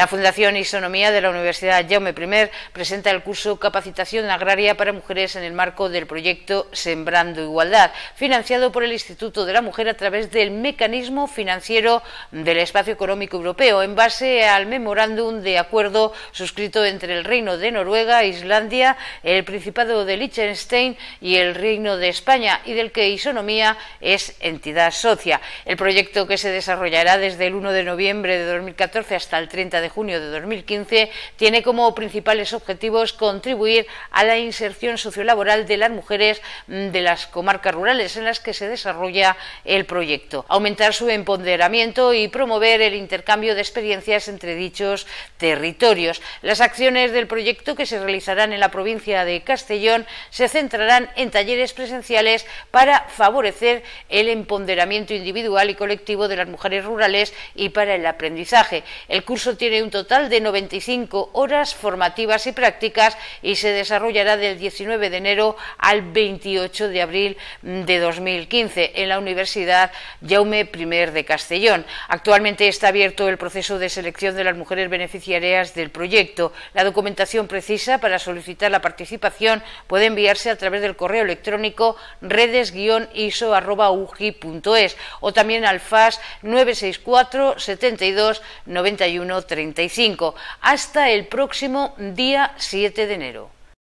La Fundación Isonomía de la Universidad Jaume I presenta el curso Capacitación Agraria para Mujeres en el marco del proyecto Sembrando Igualdad, financiado por el Instituto de la Mujer a través del mecanismo financiero del Espacio Económico Europeo, en base al memorándum de acuerdo suscrito entre el Reino de Noruega, Islandia, el Principado de Liechtenstein y el Reino de España, y del que Isonomía es entidad socia. El proyecto que se desarrollará desde el 1 de noviembre de 2014 hasta el 30 de junio de 2015, tiene como principales objetivos contribuir a la inserción sociolaboral de las mujeres mm, de las comarcas rurales en las que se desarrolla el proyecto, aumentar su empoderamiento y promover el intercambio de experiencias entre dichos territorios. Las acciones del proyecto que se realizarán en la provincia de Castellón se centrarán en talleres presenciales para favorecer el empoderamiento individual y colectivo de las mujeres rurales y para el aprendizaje. El curso tiene un total de 95 horas formativas y prácticas y se desarrollará del 19 de enero al 28 de abril de 2015 en la Universidad Jaume I de Castellón. Actualmente está abierto el proceso de selección de las mujeres beneficiarias del proyecto. La documentación precisa para solicitar la participación puede enviarse a través del correo electrónico redes-iso.uji.es o también al FAS 964 72 91 35 hasta el próximo día 7 de enero.